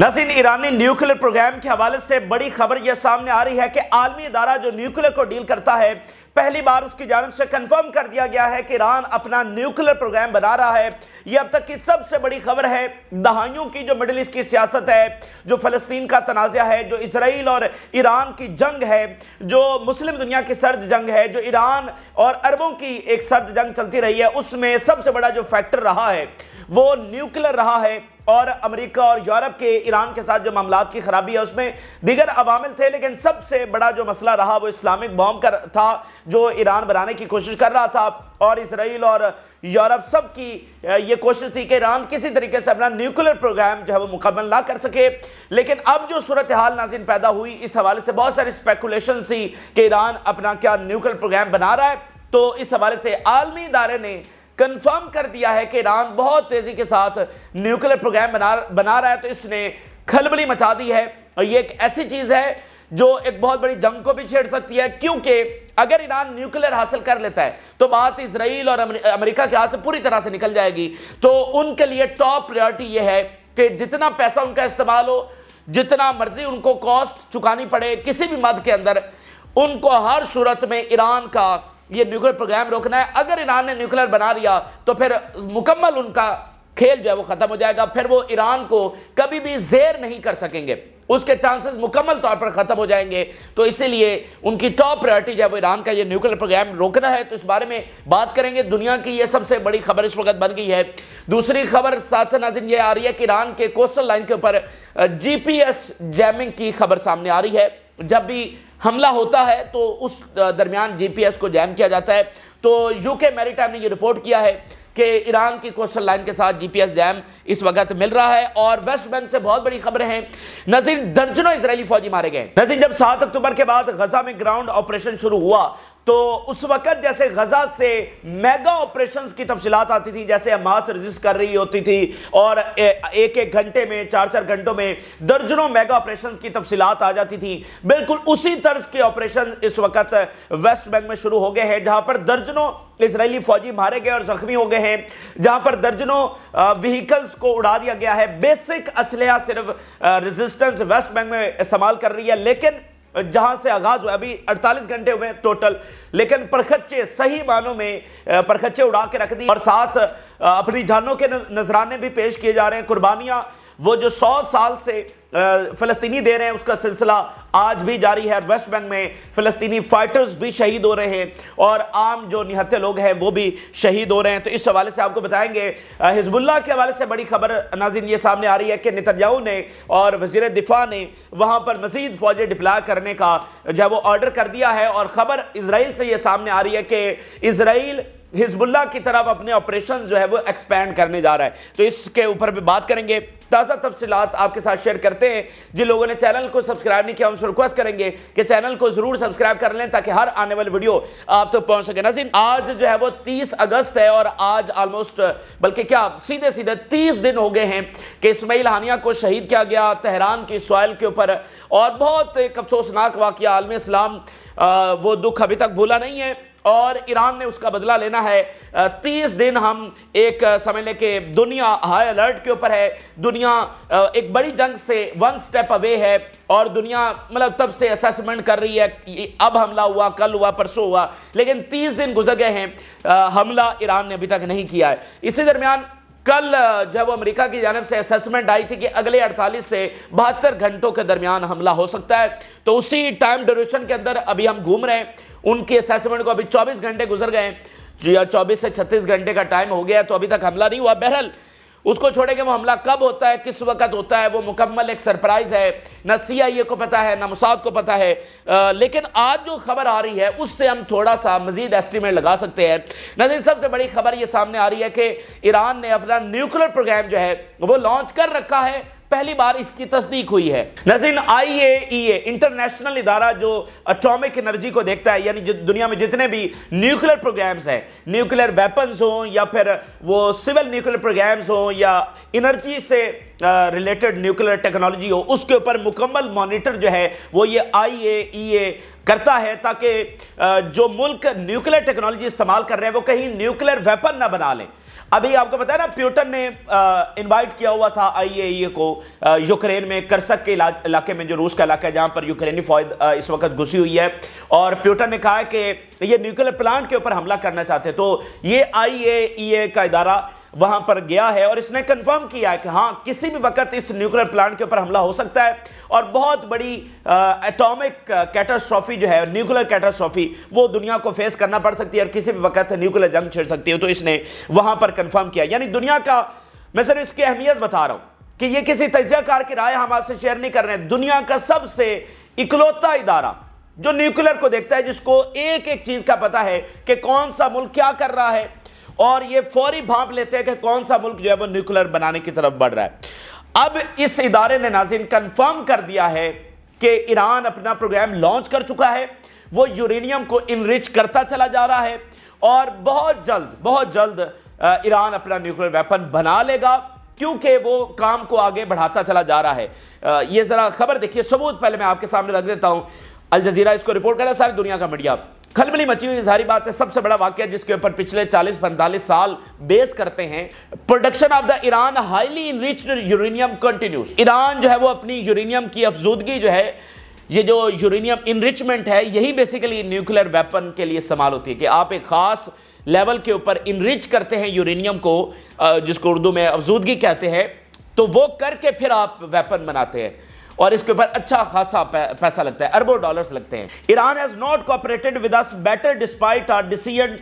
नसीन ईरानी nuclear programme के हवाले से बड़ी खबर यह सामने आ रही है कि आलमी इदारा जो न्यूक्लियर को डील करता है पहली बार उसकी जानब से कंफर्म कर दिया गया है कि ईरान अपना न्यूक्लियर प्रोग्राम बना रहा है यह अब तक की सबसे बड़ी खबर है दहाइयों की जो मिडल ईस्ट की सियासत है जो फलस्तीन का तनाज़ा है जो इसराइल और ईरान की जंग है जो मुस्लिम दुनिया की सर्द जंग है जो ईरान और अरबों की एक सर्द जंग चलती रही है उसमें सबसे बड़ा जो फैक्टर रहा है वो न्यूक्लियर रहा है और अमेरिका और यूरोप के ईरान के साथ जो मामला की खराबी है उसमें दीगर अवामिल थे लेकिन सबसे बड़ा जो मसला रहा वो इस्लामिक बॉम्ब का था जो ईरान बनाने की कोशिश कर रहा था और इसराइल और यूरोप सब की ये कोशिश थी कि ईरान किसी तरीके से अपना न्यूक्लियर प्रोग्राम जो है वो मुकम्मल ना कर सके लेकिन अब जो सूरत हाल नाजिन पैदा हुई इस हवाले से बहुत सारी स्पेकुलेशन थी कि ईरान अपना क्या न्यूक्लियर प्रोग्राम बना रहा है तो इस हवाले से आलमी इदारे ने कंफर्म कर दिया है कि ईरान बहुत तेज़ी के साथ न्यूक्लियर प्रोग्राम बना बना रहा है तो इसने खलबली मचा दी है और ये एक ऐसी चीज़ है जो एक बहुत बड़ी जंग को भी छेड़ सकती है क्योंकि अगर ईरान न्यूक्लियर हासिल कर लेता है तो बात इसराइल और अमेरिका के हाथ से पूरी तरह से निकल जाएगी तो उनके लिए टॉप प्रायोरिटी यह है कि जितना पैसा उनका इस्तेमाल हो जितना मर्जी उनको कॉस्ट चुकानी पड़े किसी भी मद के अंदर उनको हर सूरत में ईरान का ये न्यूक्लियर प्रोग्राम रोकना है अगर ईरान ने न्यूक्लियर बना लिया तो फिर मुकम्मल उनका खेल जो है वो ख़त्म हो जाएगा फिर वो ईरान को कभी भी जेर नहीं कर सकेंगे उसके चांसेस मुकम्मल तौर पर ख़त्म हो जाएंगे तो इसीलिए उनकी टॉप प्रायोरिटी जो है वो ईरान का ये न्यूक्लियर प्रोग्राम रोकना है तो इस बारे में बात करेंगे दुनिया की ये सबसे बड़ी खबर इस वक्त बन गई है दूसरी खबर साथ नाजिन ये आ रही है कि ईरान के कोस्टल लाइन के ऊपर जी जैमिंग की खबर सामने आ रही है जब भी हमला होता है तो उस दरमियान जीपीएस को जैम किया जाता है तो यूके मैरीटाइम ने ये रिपोर्ट किया है कि ईरान की कोस्टल लाइन के साथ जीपीएस जैम इस वक्त मिल रहा है और वेस्ट बैंक से बहुत बड़ी खबर है नजीर दर्जनों इसराइली फौजी मारे गए नजीर जब सात अक्टूबर के बाद गजा में ग्राउंड ऑपरेशन शुरू हुआ तो उस वक़्त जैसे गज़ा से मेगा ऑपरेशंस की तफसीत आती थी जैसे हमास रजिस्ट कर रही होती थी और एक एक घंटे में चार चार घंटों में दर्जनों मेगा ऑपरेशंस की तफसीत आ जाती थी बिल्कुल उसी तर्ज के ऑपरेशन इस वक्त वेस्ट बैंक में शुरू हो गए हैं जहां पर दर्जनों इसराइली फौजी मारे गए और जख्मी हो गए हैं जहां पर दर्जनों व्हीकल्स को उड़ा दिया गया है बेसिक असलह सिर्फ रेजिस्टेंस वेस्ट बैंक में इस्तेमाल कर रही है लेकिन जहां से आगाज हुआ अभी 48 घंटे हुए टोटल लेकिन परखच्चे सही मानों में परखच्चे उड़ा के रख दिए और साथ अपनी जानों के नजराने भी पेश किए जा रहे हैं कुर्बानियां वो जो सौ साल से फ़लस्तनी दे रहे हैं उसका सिलसिला आज भी जारी है वेस्ट बैंक में फ़लस्तनी फ़ाइटर्स भी शहीद हो रहे हैं और आम जो निहत्ते लोग हैं वो भी शहीद हो रहे हैं तो इस हवाले से आपको बताएंगे हिजबुल्ला के हवाले से बड़ी खबर नाजिन ये सामने आ रही है कि नितनयाहू ने और वजीर दिफा ने वहाँ पर मजीद फौजें डिप्ला करने का जो है वो ऑर्डर कर दिया है और ख़बर इसराइल से ये सामने आ रही है कि इसराइल हिजबुल्ला की तरफ अपने ऑपरेशन जो है वो एक्सपेंड करने जा रहा है तो इसके ऊपर भी बात करेंगे ताज़ा तफसीत आपके साथ शेयर करते करते हैं जिन लोगों ने चैनल को सब्सक्राइब नहीं किया उनसे रिक्वेस्ट करेंगे कि चैनल को जरूर सब्सक्राइब कर लें ताकि हर आने वाली वीडियो आप तक पहुंच सके नाजिन आज जो है वो तीस अगस्त है और आज ऑलमोस्ट बल्कि क्या सीधे सीधे तीस दिन हो गए हैं कि इसमाइल हानिया को शहीद किया गया तेहरान की सॉइल के ऊपर और बहुत एक अफसोसनाक वाक्य आलम इस्लाम आ, वो दुख अभी तक भूला नहीं है और ईरान ने उसका बदला लेना है तीस दिन हम एक समझ ले कि दुनिया हाई अलर्ट के ऊपर है दुनिया एक बड़ी जंग से वन स्टेप अवे है और दुनिया मतलब तब से असेसमेंट कर रही है अब हमला हुआ कल हुआ परसों हुआ लेकिन तीस दिन गुजर गए हैं हमला ईरान ने अभी तक नहीं किया है इसी दरमियान कल जब अमेरिका की जानब से असेसमेंट आई थी कि अगले 48 से बहत्तर घंटों के दरमियान हमला हो सकता है तो उसी टाइम ड्यूरेशन के अंदर अभी हम घूम रहे हैं उनकी असेसमेंट को अभी 24 घंटे गुजर गए या हाँ, 24 से 36 घंटे का टाइम हो गया तो अभी तक हमला नहीं हुआ बहरहाल उसको छोड़े कि वो हमला कब होता है किस वक्त होता है वो मुकम्मल एक सरप्राइज है ना सीआईए को पता है ना मुसाद को पता है आ, लेकिन आज जो खबर आ रही है उससे हम थोड़ा सा मजीद एस्टिमेट लगा सकते हैं नजर सबसे बड़ी खबर ये सामने आ रही है कि ईरान ने अपना न्यूक्लियर प्रोग्राम जो है वो लॉन्च कर रखा है पहली बार इसकी तस्दीक हुई है नजीन आई ए इंटरनेशनल इदारा जो अटोमिक एनर्जी को देखता है यानी दुनिया में जितने भी न्यूक्लियर प्रोग्राम्स हैं न्यूक्लियर वेपन्स हों या फिर वो सिविल न्यूक्लियर प्रोग्राम्स हों या एनर्जी से रिलेटेड न्यूक्लियर टेक्नोलॉजी हो उसके ऊपर मुकम्मल मॉनिटर जो है वो ये आई ए ई ए करता है ताकि जो मुल्क न्यूक्लियर टेक्नोलॉजी इस्तेमाल कर रहे हैं वो कहीं न्यूक्लियर वेपन ना बना लें अभी आपको पता है ना प्यूटन ने इनवाइट किया हुआ था आईएईए e को यूक्रेन में करसक के इलाके में जो रूस का इलाका है जहां पर यूक्रेनी फौज इस वक्त घुसी हुई है और प्यूटन ने कहा है कि ये न्यूक्लियर प्लांट के ऊपर हमला करना चाहते हैं तो ये आईएईए e का इदारा वहां पर गया है और इसने कंफर्म किया है कि हाँ किसी भी वक्त इस न्यूक्लियर प्लांट के ऊपर हमला हो सकता है और बहुत बड़ी एटॉमिक कैटास्ट्रॉफी जो है न्यूक्लियर कैटास्ट्रॉफी वो दुनिया को फेस करना पड़ सकती है और किसी भी वक्त न्यूक्लियर जंग छिड़ सकती है तो इसने वहां पर कंफर्म किया यानी दुनिया का मैं सर इसकी अहमियत बता रहा हूं कि ये किसी तजियाकार की राय हम आपसे शेयर नहीं कर रहे हैं दुनिया का सबसे इकलौता इदारा जो न्यूक्लियर को देखता है जिसको एक एक चीज का पता है कि कौन सा मुल्क क्या कर रहा है और ये फौरी भाप लेते हैं कि कौन सा मुल्क जो है वो न्यूक्लियर बनाने की तरफ बढ़ रहा है अब इस इदारे ने नाजिन कंफर्म कर दिया है कि ईरान अपना प्रोग्राम लॉन्च कर चुका है वो यूरेनियम को इनरिच करता चला जा रहा है और बहुत जल्द बहुत जल्द ईरान अपना न्यूक्लियर वेपन बना लेगा क्योंकि वो काम को आगे बढ़ाता चला जा रहा है ये ज़रा खबर देखिए सबूत पहले मैं आपके सामने रख देता हूं अल जजीरा इसको रिपोर्ट है सारी दुनिया का मीडिया खलबली मची हुई सारी बात है सबसे बड़ा वाक्य जिसके ऊपर पिछले 40-45 साल बेस करते हैं production of the Iran highly enriched uranium continues Iran जो है वो अपनी यूरेनियम की अफजूदगी जो है ये जो यूरेनियम इनरिचमेंट है यही बेसिकली न्यूक्लियर वेपन के लिए इस्तेमाल होती है कि आप एक खास लेवल के ऊपर इनरिच करते हैं यूरेनियम को जिसको उर्दू में अफजूदगी कहते हैं तो वो करके फिर आप वेपन बनाते हैं और इसके ऊपर अच्छा खासा पैसा लगता है अरबों डॉलर्स लगते हैं Iran has not cooperated with us better despite our decision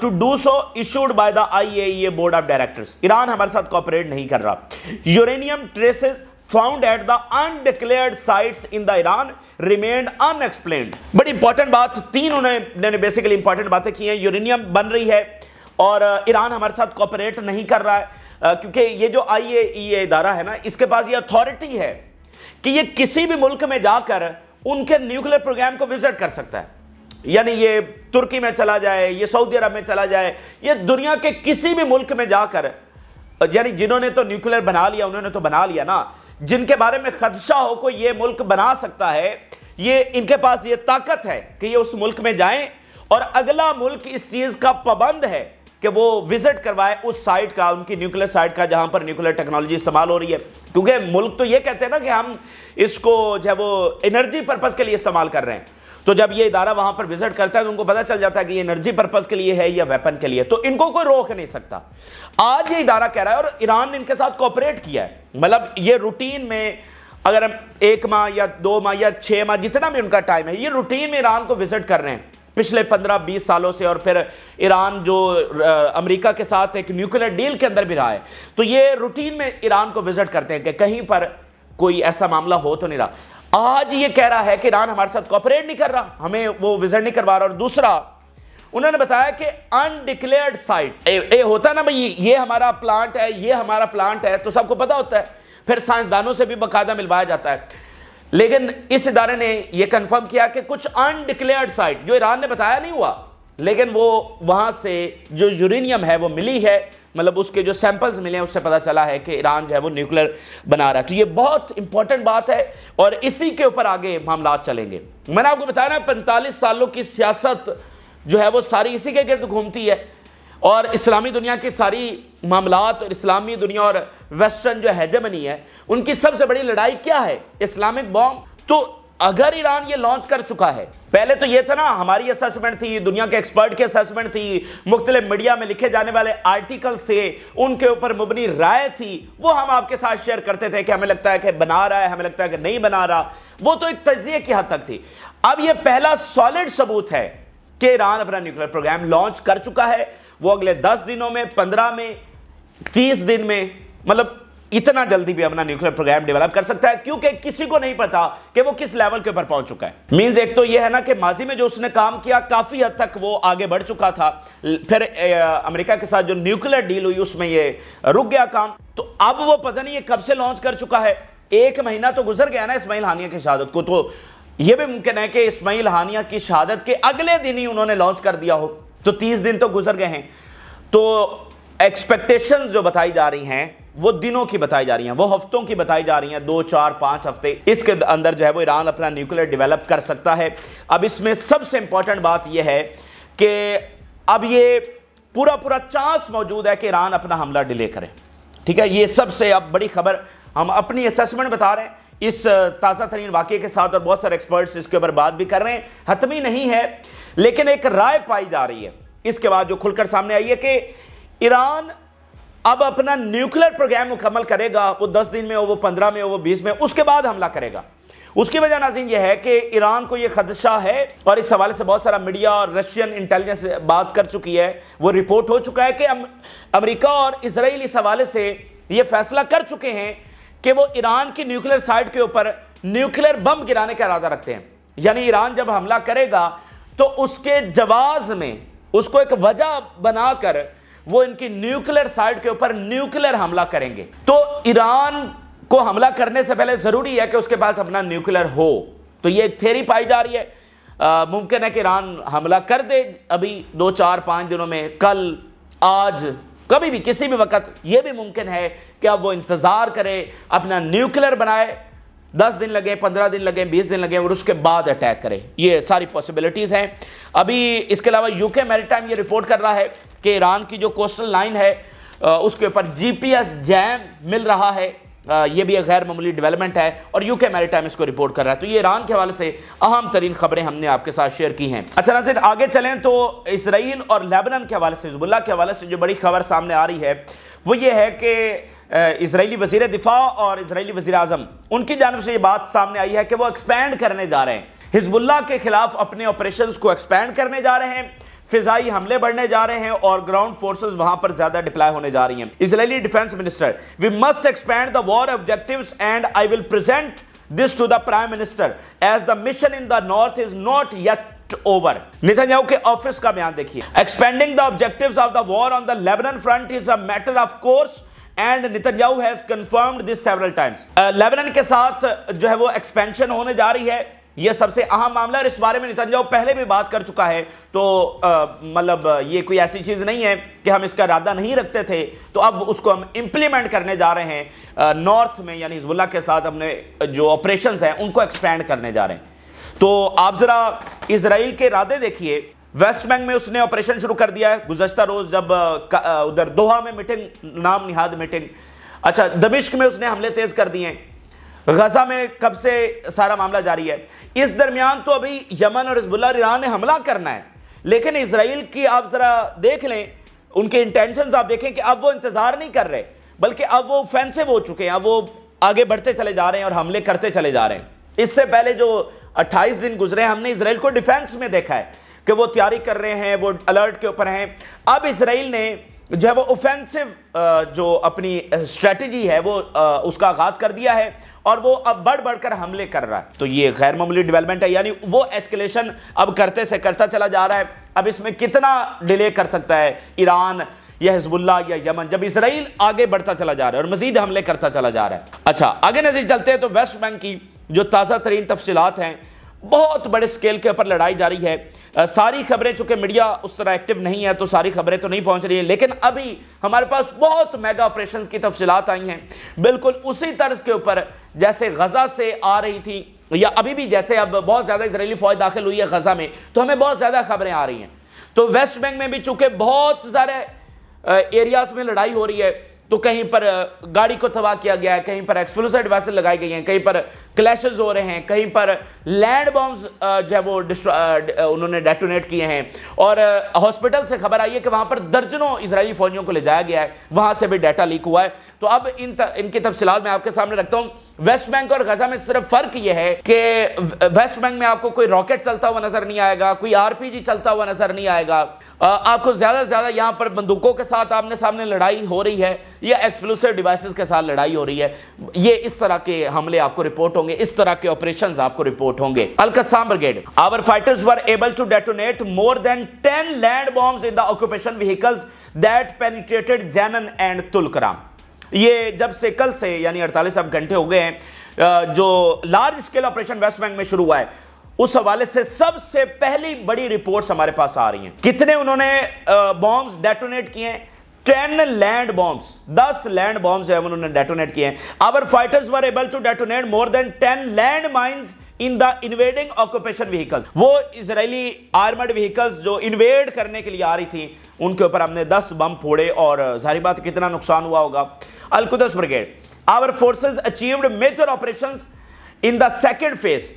to do so issued by the IAEA board of directors Iran हमारे साथ कॉपरेट नहीं कर रहा uranium traces found at the undeclared sites in the Iran remain unexplained but important बात तीन उन्होंने basically important बातें की हैं यूरेनियम बन रही है और ईरान uh, हमारे साथ कॉपरेट नहीं कर रहा है uh, क्योंकि ये जो आई ए e इदारा है ना इसके पास ये अथॉरिटी है कि ये किसी भी मुल्क में जाकर उनके न्यूक्लियर प्रोग्राम को विजिट कर सकता है यानी ये तुर्की में चला जाए ये सऊदी अरब में चला जाए ये दुनिया के किसी भी मुल्क में जाकर यानी जिन्होंने तो न्यूक्लियर बना लिया उन्होंने तो बना लिया ना जिनके बारे में खदशा हो को ये मुल्क बना सकता है ये इनके पास ये ताकत है कि ये उस मुल्क में जाएं और अगला मुल्क इस चीज़ का पाबंद है कि वो विजिट करवाए उस साइट का उनकी न्यूक्लियर साइट का जहां पर न्यूक्लियर टेक्नोलॉजी इस्तेमाल हो रही है क्योंकि मुल्क तो ये कहते हैं ना कि हम इसको जो है वो एनर्जी पर्पज़ के लिए इस्तेमाल कर रहे हैं तो जब ये इदारा वहां पर विजिट करता है तो उनको पता चल जाता है कि ये एनर्जी पर्पज के लिए है या वेपन के लिए तो इनको कोई रोक नहीं सकता आज ये इदारा कह रहा है और ईरान ने इनके साथ कॉपरेट किया है मतलब ये रूटीन में अगर हम एक माह या दो माह या छः माह जितना भी उनका टाइम है ये रूटीन में ईरान को विजिट कर रहे हैं पिछले 15-20 सालों से और फिर ईरान जो अमेरिका के साथ एक न्यूक्लियर डील के अंदर भी रहा है तो ये रूटीन में ईरान को विजिट करते हैं कि कहीं पर कोई ऐसा मामला हो तो नहीं रहा आज ये कह रहा है कि ईरान हमारे साथ कॉपरेट नहीं कर रहा हमें वो विजिट नहीं करवा रहा और दूसरा उन्होंने बताया कि अनडिक्लेयर्ड साइट ए, ए होता ना भाई ये हमारा प्लांट है ये हमारा प्लांट है तो सबको पता होता है फिर साइंसदानों से भी बकायदा मिलवाया जाता है लेकिन इस इदारे ने यह कंफर्म किया कि कुछ अनडिक्लेयर्ड साइट जो ईरान ने बताया नहीं हुआ लेकिन वो वहां से जो यूरेनियम है वो मिली है मतलब उसके जो सैंपल्स मिले हैं उससे पता चला है कि ईरान जो है वो न्यूक्लियर बना रहा है तो ये बहुत इंपॉर्टेंट बात है और इसी के ऊपर आगे मामला चलेंगे मैंने आपको बताया ना पैंतालीस सालों की सियासत जो है वो सारी इसी के गिर्द घूमती है और इस्लामी दुनिया की सारी मामला और इस्लामी दुनिया और वेस्टर्न जो है जर्मनी है उनकी सबसे बड़ी लड़ाई क्या है इस्लामिक बॉम्ब तो अगर ईरान ये लॉन्च कर चुका है पहले तो ये था ना हमारी असेसमेंट थी दुनिया के एक्सपर्ट की असेसमेंट थी मुख्तलि मीडिया में लिखे जाने वाले आर्टिकल्स थे उनके ऊपर मुबनी राय थी वो हम आपके साथ शेयर करते थे कि हमें लगता है कि बना रहा है हमें लगता है कि नहीं बना रहा वो तो एक तजिए की हद तक थी अब यह पहला सॉलिड सबूत है कि ईरान अपना न्यूक्लियर प्रोग्राम लॉन्च कर चुका है वो अगले दस दिनों में पंद्रह में तीस दिन में मतलब इतना जल्दी भी अपना न्यूक्लियर प्रोग्राम डेवलप कर सकता है क्योंकि किसी को नहीं पता कि वो किस लेवल के ऊपर पहुंच चुका है मींस एक तो ये है ना कि माजी में जो उसने काम किया काफी हद तक वो आगे बढ़ चुका था फिर अमेरिका के साथ जो न्यूक्लियर डील हुई उसमें ये रुक गया काम तो अब वो पता नहीं ये कब से लॉन्च कर चुका है एक महीना तो गुजर गया ना इसमाइल हानिया की शहादत को तो यह भी मुमकिन है कि इसमाइल हानिया की शहादत के अगले दिन ही उन्होंने लॉन्च कर दिया हो तो तीस दिन तो गुजर गए हैं तो एक्सपेक्टेशंस जो बताई जा रही हैं वो दिनों की बताई जा रही हैं वो हफ्तों की बताई जा रही हैं दो चार पांच हफ्ते इसके अंदर जो है वो ईरान अपना न्यूक्लियर डेवलप कर सकता है अब इसमें सबसे इंपॉर्टेंट बात यह है कि अब ये पूरा पूरा चांस मौजूद है कि ईरान अपना हमला डिले करे ठीक है ये सबसे अब बड़ी खबर हम अपनी असेसमेंट बता रहे हैं इस ताज़ा तरीन वाक्य के साथ और बहुत सारे एक्सपर्ट्स इसके ऊपर बात भी कर रहे हैं हतमी नहीं है लेकिन एक राय पाई जा रही है इसके बाद जो खुलकर सामने आई है कि ईरान अब अपना न्यूक्लियर प्रोग्राम मुकम्मल करेगा वो दस दिन में हो वो पंद्रह में हो वो बीस में उसके बाद हमला करेगा उसकी वजह नाजीन यह है कि ईरान को यह खदशा है और इस हवाले से बहुत सारा मीडिया और रशियन इंटेलिजेंस बात कर चुकी है वो रिपोर्ट हो चुका है कि अम, अमेरिका और इसराइल इस हवाले से ये फैसला कर चुके हैं कि वो ईरान की न्यूक्लियर साइट के ऊपर न्यूक्लियर बम गिराने का इरादा रखते हैं यानी ईरान जब हमला करेगा तो उसके जवाब में उसको एक वजह बनाकर वो इनकी न्यूक्लियर साइट के ऊपर न्यूक्लियर हमला करेंगे तो ईरान को हमला करने से पहले जरूरी है कि उसके पास अपना न्यूक्लियर हो तो ये एक थेरी पाई जा रही है मुमकिन है कि ईरान हमला कर दे अभी दो चार पाँच दिनों में कल आज कभी भी किसी भी वक्त यह भी मुमकिन है कि अब वो इंतज़ार करे अपना न्यूक्लियर बनाए दस दिन लगे पंद्रह दिन लगे बीस दिन लगे और उसके बाद अटैक करे ये सारी पॉसिबिलिटीज़ हैं अभी इसके अलावा यूके मैरिटाइम ये रिपोर्ट कर रहा है कि ईरान की जो कोस्टल लाइन है उसके ऊपर जीपीएस जैम मिल रहा है ये भी एक गैर मामूली डेवलपमेंट है और यूके मेरी टाइम इसको रिपोर्ट कर रहा है तो ये ईरान के हवाले से अहम तरीन खबरें हमने आपके साथ शेयर की हैं अच्छा नजर आगे चलें तो इसराइल और लेबनान के हवाले से हिजबुल्ला के हवाले से जो बड़ी खबर सामने आ रही है वो ये है कि इसराइली वजीर दिफा और इसराइली वजी अजम उनकी जानब से ये बात सामने आई है कि वो एक्सपैंड करने जा रहे हैं हिजबुल्ला के खिलाफ अपने ऑपरेशन को एक्सपैंड करने जा रहे हैं फिजाई हमले बढ़ने जा रहे हैं और ग्राउंड फोर्सेस वहां पर ज्यादा डिप्लाई होने जा रही हैं Israeli defence minister we must expand the war objectives and I will present this to the prime minister as the mission in the north is not yet over Netanyahu के office का बयान देखिए expanding the objectives of the war on the Lebanon front is a matter of course and Netanyahu has confirmed this several times Lebanon के साथ जो है वो expansion होने जा रही है यह सबसे अहम मामला और इस बारे में नितंजाओ पहले भी बात कर चुका है तो मतलब ये कोई ऐसी चीज़ नहीं है कि हम इसका इरादा नहीं रखते थे तो अब उसको हम इंप्लीमेंट करने जा रहे हैं नॉर्थ में यानी हिजबुल्ला के साथ हमने जो ऑपरेशन हैं उनको एक्सपैंड करने जा रहे हैं तो आप ज़रा इसराइल के इरादे देखिए वेस्ट बैंक में उसने ऑपरेशन शुरू कर दिया है गुजशत रोज़ जब उधर दोहा में मीटिंग नाम निहाद मीटिंग अच्छा दबिश्क में उसने हमले तेज़ कर दिए गजा में कब से सारा मामला जारी है इस दरमियान तो अभी यमन और हिजबुल्ला ईरान ने हमला करना है लेकिन इसराइल की आप ज़रा देख लें उनके इंटेंशन आप देखें कि अब वो इंतज़ार नहीं कर रहे बल्कि अब वो फैंसिव हो चुके हैं अब वो आगे बढ़ते चले जा रहे हैं और हमले करते चले जा रहे हैं इससे पहले जो 28 दिन गुजरे हमने इसराइल को डिफेंस में देखा है कि वो तैयारी कर रहे हैं वो अलर्ट के ऊपर हैं अब इसराइल ने जो है वो ऑफेंसिव जो अपनी स्ट्रेटजी है वो उसका आगाज़ कर दिया है और वो अब बढ़ बढ़कर हमले कर रहा है तो ये गैर मामूली डेवलपमेंट है यानी वो एस्केलेशन अब करते से करता चला जा रहा है अब इसमें कितना डिले कर सकता है ईरान या हिजबुल्ला या यमन जब इसराइल आगे बढ़ता चला जा रहा है और मजीद हमले करता चला जा रहा है अच्छा आगे नजर चलते हैं तो वेस्ट बैंक की जो ताज़ा तरीन तफसीत हैं बहुत बड़े स्केल के ऊपर लड़ाई जारी है आ, सारी खबरें चूंकि मीडिया उस तरह एक्टिव नहीं है तो सारी खबरें तो नहीं पहुंच रही है लेकिन अभी हमारे पास बहुत मेगा ऑपरेशन की तफसीत आई हैं बिल्कुल उसी तर्ज के ऊपर जैसे गजा से आ रही थी या अभी भी जैसे अब बहुत ज़्यादा इसराइली फौज दाखिल हुई है गजा में तो हमें बहुत ज़्यादा खबरें आ रही हैं तो वेस्ट बैंक में भी चूंकि बहुत सारे एरियाज में लड़ाई हो रही है तो कहीं पर गाड़ी को तबाह किया गया है कहीं पर एक्सप्लोसिव डिवाइस लगाई गई हैं कहीं पर क्लैशेज हो रहे हैं कहीं पर लैंड बॉम्ब जो है वो उन्होंने डेटोनेट किए हैं और हॉस्पिटल से खबर आई है कि वहां पर दर्जनों इसराइली फौजियों को ले जाया गया है वहां से भी डाटा लीक हुआ है तो अब इन त, इनकी तफसीत मैं आपके सामने रखता हूँ वेस्ट बैंक और गजा में सिर्फ फ़र्क यह है कि वेस्ट बैंक में आपको कोई रॉकेट चलता हुआ नज़र नहीं आएगा कोई आर चलता हुआ नज़र नहीं आएगा आपको ज़्यादा से ज़्यादा यहाँ पर बंदूकों के साथ आमने सामने लड़ाई हो रही है या एक्सप्लोसिव डिवाइसेस के साथ लड़ाई हो रही है ये इस तरह के हमले आपको रिपोर्ट होंगे इस तरह के ऑपरेशंस आपको रिपोर्ट होंगे al Qassam brigade our fighters were able to detonate more than ten land bomb in the occupation vehicles that penetrated Jenin and Tulkarm ये जब से कल से यानी अड़तालीस अब घंटे हो गए हैं जो large scale operation West Bank में शुरू हुआ है उस हवाले से सबसे पहली बड़ी रिपोर्ट्स हमारे पास आ रही हैं कितने उन्होंने बॉम्ब्स डेटोनेट किए हैं टेन लैंड बॉम्ब्स दस लैंड बॉम्ब्स जो है उन्होंने डेटोनेट किए हैं our fighters were able to detonate more than ten land mines in the invading occupation vehicles वो इसराइली आर्मर्ड व्हीकल्स जो इन्वेड करने के लिए आ रही थी उनके ऊपर हमने दस बम फोड़े और जारी बात कितना नुकसान हुआ होगा al Quds brigade our forces achieved major operation in the second phase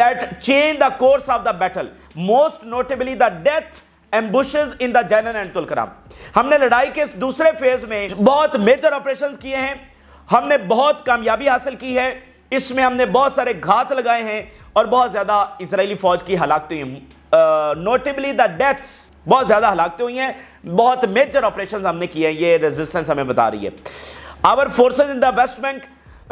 that change the course of the battle most notably the death ambushes in the Jenin and Tulkarm हमने लड़ाई के दूसरे फेज में बहुत मेजर ऑपरेशन किए हैं हमने बहुत कामयाबी हासिल की है इसमें हमने बहुत सारे घात लगाए हैं और बहुत ज़्यादा इसराइली फौज की हुई नोटेबली द डेथ्स बहुत ज़्यादा हलाकते हुई हैं बहुत मेजर ऑपरेशन हमने किए हैं ये रेजिस्टेंस हमें बता रही है our forces in the West Bank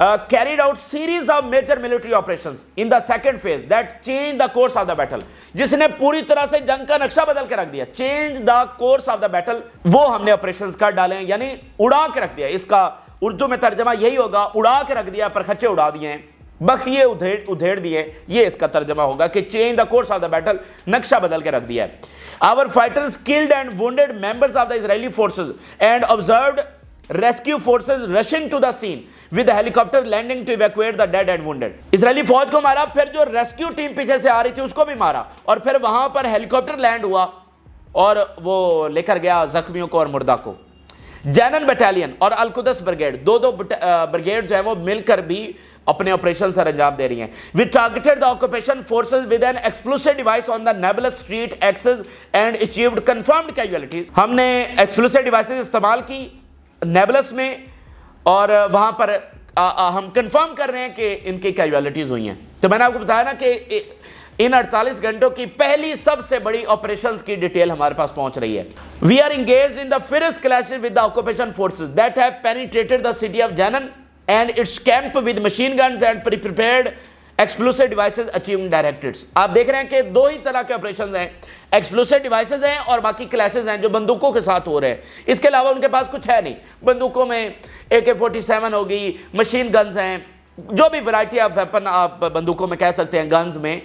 carried out series of major military operation in the second phase that change the course of the battle जिसने पूरी तरह से जंग का नक्शा बदल के रख दिया change the course of the battle वो हमने ऑपरेशन कर डाले यानी उड़ा के रख दिया इसका उर्दू में तर्जमा यही होगा उड़ा के रख दिया पर खच्चे उड़ा दिए बखिए उधेड़ उधेड़ दिए ये इसका तर्जमा होगा कि change the course of the battle नक्शा बदल के रख दिया है our fighters killed and wounded members of the Israeli forces and observe rescue forces rushing to the scene with helicopter landing to evacuate the dead and wounded Israeli फौज को मारा फिर जो रेस्क्यू टीम पीछे से आ रही थी उसको भी मारा और फिर वहां पर हेलीकॉप्टर लैंड हुआ और वो लेकर गया जख्मियों को और मुर्दा को जैनन बटालियन और अलकुदस ब्रिगेड दो दो ब्रिगेड जो है वो मिलकर भी अपने ऑपरेशन सर अंजाम दे रही हैं we targeted the occupation forces with an explosive device on the Nablus street access and achieved confirmed casualties हमने एक्सप्लोसिव डिवाइसेस इस्तेमाल की नेबलस में और वहाँ पर आ, आ, हम कंफर्म कर रहे हैं कि इनकी कैजुअलिटीज़ हुई हैं तो मैंने आपको बताया ना कि इन 48 घंटों की पहली सबसे बड़ी ऑपरेशन की डिटेल हमारे पास पहुंच रही है we are engage in the fierce clash with the occupation forces that have penetrated the city of Jenin and its camp with machine guns and prepared explosive devices achieve directed आप देख रहे हैं कि दो ही तरह के ऑपरेशन हैं explosive devices हैं और बाकी क्लैशेज हैं जो बंदूकों के साथ हो रहे हैं इसके अलावा उनके पास कुछ है नहीं बंदूकों में ए के फोर्टी सेवन होगी मशीन गन्स हैं जो भी वैरायटी ऑफ वेपन आप बंदूकों में कह सकते हैं गन्स में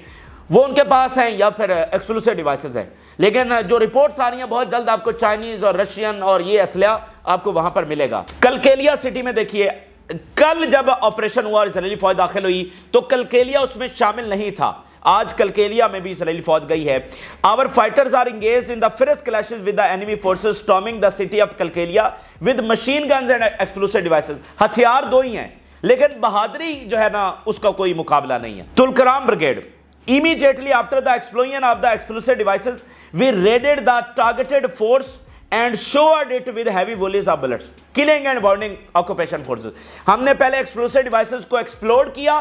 वो उनके पास हैं या फिर एक्सक्लूसिव डिवाइसेस हैं लेकिन जो रिपोर्ट्स आ रही हैं बहुत जल्द आपको चाइनीज़ और रशियन और ये असलिया आपको वहां पर मिलेगा कल केलिया सिटी में देखिए कल जब ऑपरेशन हुआ और इसराइली फौज दाखिल हुई तो कलकेलिया उसमें शामिल नहीं था आज कलकेलिया में भी इसराइली फौज गई है our fighters are engage in the fierce clash with the enemy forces storming the city of Qalqilya with machine guns and explosive devices हथियार दो ही हैं लेकिन बहादुरी जो है ना उसका कोई मुकाबला नहीं है Tulkarm brigade immediately after the explosion of the explosive devices we raided the targeted force and showered it with heavy volleys of bullets killing and boarding occupation forces हमने पहले एक्सप्लोसिव डिवाइसेस को एक्सप्लोर किया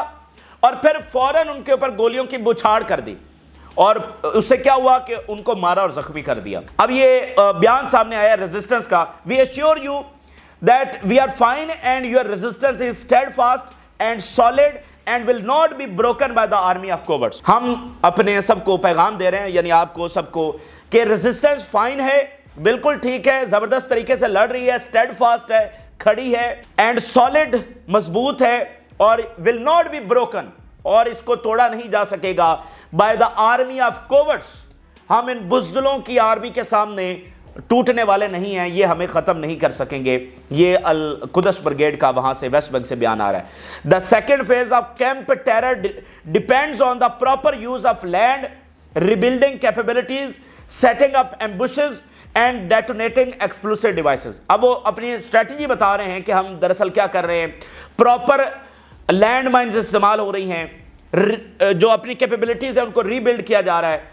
और फिर फौरन उनके ऊपर गोलियों की बुछाड़ कर दी और उससे क्या हुआ कि उनको मारा और जख्मी कर दिया अब ये बयान सामने आया रेजिस्टेंस का we assure you that we are fine and your resistance is steadfast and solid and will not be broken by the army of cowards हम अपने सबको पैगाम दे रहे हैं यानी आपको सबको कि रेजिस्टेंस फाइन है बिल्कुल ठीक है जबरदस्त तरीके से लड़ रही है स्टेड फास्ट है खड़ी है एंड सॉलिड मजबूत है और विल नॉट बी ब्रोकन और इसको तोड़ा नहीं जा सकेगा by the army of cowards हम इन बुजदलों की आर्मी के सामने टूटने वाले नहीं हैं ये हमें ख़त्म नहीं कर सकेंगे ये अल कुदस ब्रिगेड का वहां से वेस्ट बैंक से बयान आ रहा है the second phase of camp terror depends on the proper use of land rebuilding capabilities setting up ambushes and detonating explosive devices अब वो अपनी स्ट्रेटजी बता रहे हैं कि हम दरअसल क्या कर रहे हैं प्रॉपर लैंड माइन्स इस्तेमाल हो रही हैं जो अपनी कैपेबिलिटीज़ है उनको रीबिल्ड किया जा रहा है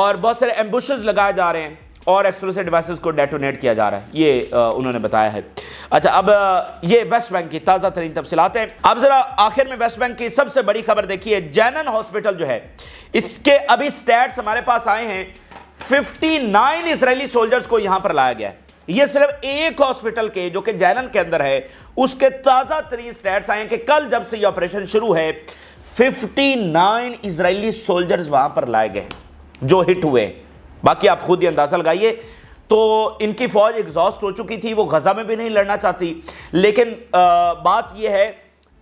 और बहुत सारे एम्बुश लगाए जा रहे हैं और एक्सप्लोसिव डिवाइसेस को डेटोनेट किया जा रहा है ये उन्होंने बताया है अच्छा अब ये वेस्ट बैंक की ताज़ा तरीन तफसीत हैं अब ज़रा आखिर में वेस्ट बैंक की सबसे बड़ी खबर देखिए जैनन हॉस्पिटल जो है इसके अभी स्टैट्स हमारे पास आए हैं 59 इसराइली सोल्जर्स को यहां पर लाया गया है यह सिर्फ एक हॉस्पिटल के जो कि जैनन के अंदर है उसके ताजा तरीन स्टैट्स आए कि कल जब से यह ऑपरेशन शुरू है 59 इसराइली सोल्जर्स वहां पर लाए गए जो हिट हुए बाकी आप खुद ही अंदाजा लगाइए तो इनकी फौज एग्जॉस्ट हो चुकी थी वो गजा में भी नहीं लड़ना चाहती लेकिन आ, बात यह है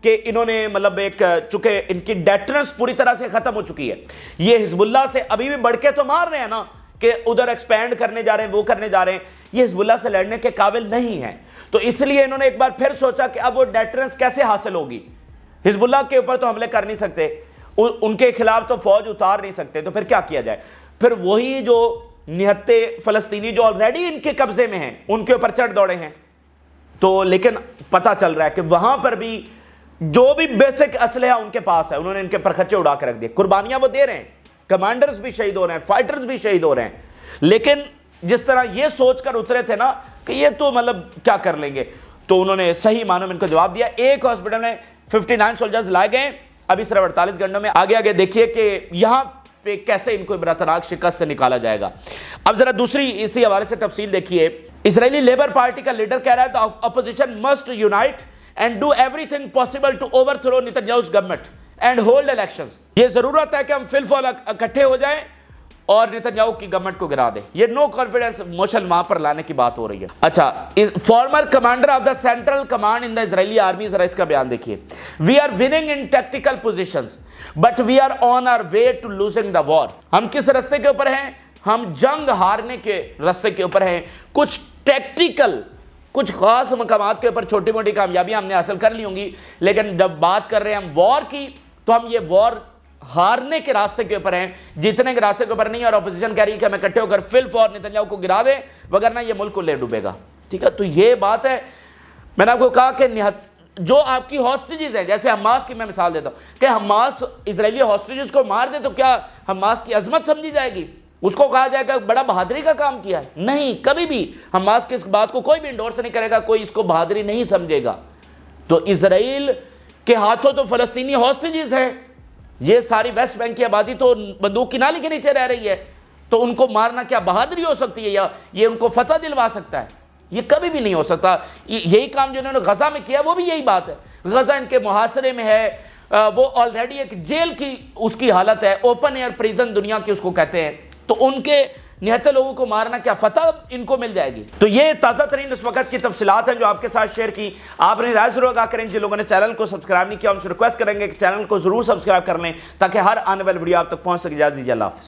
कि इन्होंने मतलब एक चुके इनकी डेटनेस पूरी तरह से खत्म हो चुकी है ये हिजबुल्ला से अभी भी बढ़ के तो मार रहे हैं ना कि उधर एक्सपेंड करने जा रहे हैं वो करने जा रहे हैं ये हिजबुल्ला से लड़ने के काबिल नहीं है तो इसलिए इन्होंने एक बार फिर सोचा कि अब वो डेटरेंस कैसे हासिल होगी हिजबुल्ला के ऊपर तो हमले कर नहीं सकते उ, उनके खिलाफ तो फौज उतार नहीं सकते तो फिर क्या किया जाए फिर वही जो निहत्ते फलस्तीनी जो ऑलरेडी इनके कब्जे में हैं उनके ऊपर चढ़ दौड़े हैं तो लेकिन पता चल रहा है कि वहां पर भी जो भी बेसिक असलह उनके पास है उन्होंने इनके परखच्चे उड़ा के रख दिए कुर्बानियां वो दे रहे हैं कमांडर्स भी शहीद हो रहे हैं फाइटर्स भी शहीद हो रहे हैं लेकिन जिस तरह ये सोचकर उतरे थे ना कि ये तो मतलब क्या कर लेंगे तो उन्होंने सही मानो में इनको जवाब दिया एक हॉस्पिटल में फिफ्टी नाइन सोल्जर्स लाए गए अभी सिर्फ अड़तालीस घंटों में आगे आगे देखिए कि यहां पे कैसे इनको इबरतनाक शिकस्त से निकाला जाएगा अब जरा दूसरी इसी हवाले से तफसील देखिए इसराइली लेबर पार्टी का लीडर कह रहा है the opposition must unite and do everything possible to overthrow Netanyahu government and hold election ये जरूरत है कि हम फिल फॉल इकट्ठे हो जाए और नेतन्याहू की गवर्नमेंट को गिरा दे ये नो कॉन्फिडेंस मोशन वहां पर लाने की बात हो रही है अच्छा इस former commander of the central command in the Israeli army जरा इसका बयान देखिए we are winning in tactical position but we are on our way to losing the war हम किस रस्ते के ऊपर हैं हम जंग हारने के रस्ते के ऊपर हैं कुछ टेक्टिकल कुछ खास मकाम के ऊपर छोटी मोटी कामयाबियां हमने हासिल कर ली होंगी लेकिन जब बात कर रहे हैं हम वॉर की तो हम ये वॉर हारने के रास्ते के ऊपर हैं जीतने के रास्ते के ऊपर नहीं और अपोजिशन कह रही है कि हमें इकट्ठे होकर फिल और नितंजाओं को गिरा दें वगरना ये मुल्क को ले डूबेगा ठीक है तो ये बात है मैंने आपको कहा कि निहत जो आपकी हॉस्टेजेस हैं जैसे हमास की मैं मिसाल देता हूँ कि हमास इसराइली हॉस्टेजेस को मार दे तो क्या हमास की अजमत समझी जाएगी उसको कहा जाएगा बड़ा बहादरी का काम किया है नहीं कभी भी हमास की इस बात को कोई भी इंडोर्स नहीं करेगा कोई इसको बहादुरी नहीं समझेगा तो इसराइल के हाथों तो फलस्तीनी हॉस्टेजेस हैं ये सारी वेस्ट बैंक की आबादी तो बंदूक की नाली के नीचे रह रही है तो उनको मारना क्या बहादुरी हो सकती है या ये उनको फतह दिलवा सकता है ये कभी भी नहीं हो सकता यही काम जो इन्होंने गज़ा में किया वो भी यही बात है गज़ा इनके मुहासरे में है वो ऑलरेडी एक जेल की उसकी हालत है ओपन एयर प्रिजन दुनिया की उसको कहते हैं तो उनके निहत्ते लोगों को मारना क्या फतह इनको मिल जाएगी तो ये ताज़ा तरीन उस वक्त की तफसीत हैं जो आपके साथ शेयर की आपने राय जरूर आगा करें जिन लोगों ने चैनल को सब्सक्राइब नहीं किया उनसे रिक्वेस्ट करेंगे कि चैनल को जरूर सब्सक्राइब कर लें ताकि हर आने वाली वीडियो आप तक पहुंच सके इजाज़ दीजिए